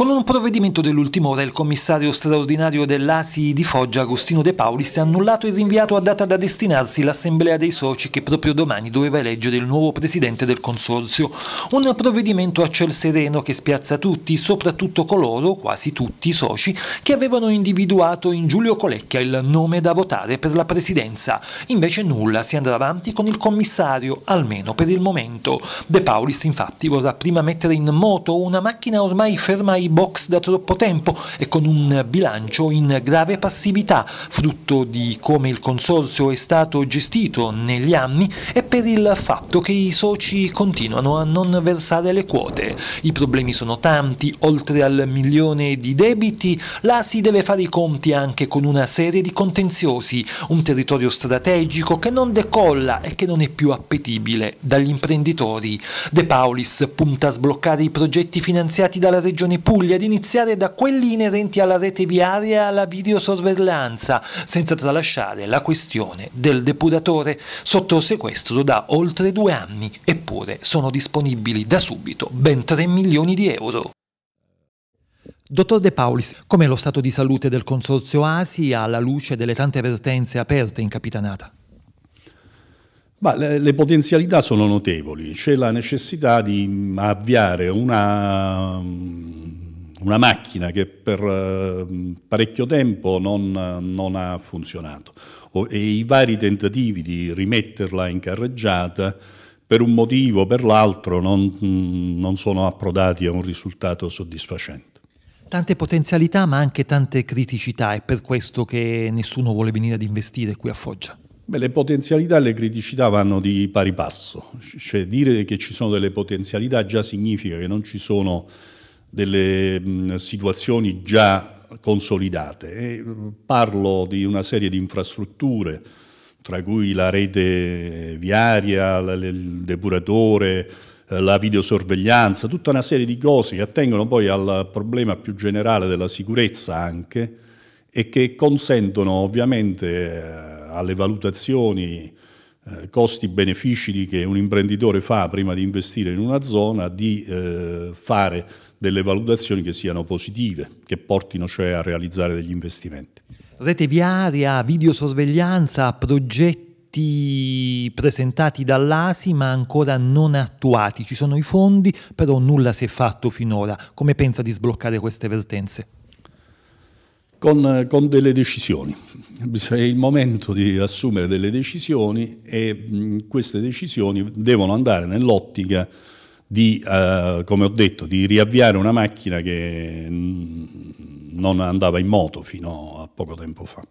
Con un provvedimento dell'ultima ora il commissario straordinario dell'ASI di Foggia, Agostino De Paulis, ha annullato e rinviato a data da destinarsi l'assemblea dei soci che proprio domani doveva eleggere il nuovo presidente del consorzio. Un provvedimento a ciel sereno che spiazza tutti, soprattutto coloro, quasi tutti i soci, che avevano individuato in Giulio Colecchia il nome da votare per la presidenza. Invece nulla, si andrà avanti con il commissario, almeno per il momento. De Paulis infatti vorrà prima mettere in moto una macchina ormai ferma ai box da troppo tempo e con un bilancio in grave passività, frutto di come il consorzio è stato gestito negli anni e per il fatto che i soci continuano a non versare le quote. I problemi sono tanti, oltre al milione di debiti, la si deve fare i conti anche con una serie di contenziosi, un territorio strategico che non decolla e che non è più appetibile dagli imprenditori. De Paulis punta a sbloccare i progetti finanziati dalla Regione Puglia Puglia ed iniziare da quelli inerenti alla rete viaria e alla videosorveglianza, senza tralasciare la questione del depuratore sotto sequestro da oltre due anni, eppure sono disponibili da subito ben 3 milioni di euro. Dottor De Paulis, com'è lo stato di salute del consorzio ASI alla luce delle tante vertenze aperte in Capitanata? Ma le, le, potenzialità sono notevoli, c'è la necessità di avviare una, una macchina che per eh, parecchio tempo non, non ha funzionato e i vari tentativi di rimetterla in carreggiata per un motivo o per l'altro non, non sono approdati a un risultato soddisfacente. Tante potenzialità ma anche tante criticità, è per questo che nessuno vuole venire ad investire qui a Foggia. Beh, le potenzialità e le criticità vanno di pari passo, cioè dire che ci sono delle potenzialità già significa che non ci sono delle situazioni già consolidate. E parlo di una serie di infrastrutture, tra cui la rete viaria, il depuratore, eh, la videosorveglianza, tutta una serie di cose che attengono poi al problema più generale della sicurezza anche e che consentono ovviamente eh, alle valutazioni eh, costi-benefici che un imprenditore fa prima di investire in una zona di fare delle valutazioni che siano positive, che portino cioè a realizzare degli investimenti. Rete viaria, videosorveglianza, progetti presentati dall'ASI ma ancora non attuati. Ci sono i fondi, però nulla si è fatto finora. Come pensa di sbloccare queste vertenze? Con, con delle decisioni. È il momento di assumere delle decisioni e mh, queste decisioni devono andare nell'ottica di, eh, come ho detto, di riavviare una macchina che mm, non andava in moto fino a poco tempo fa.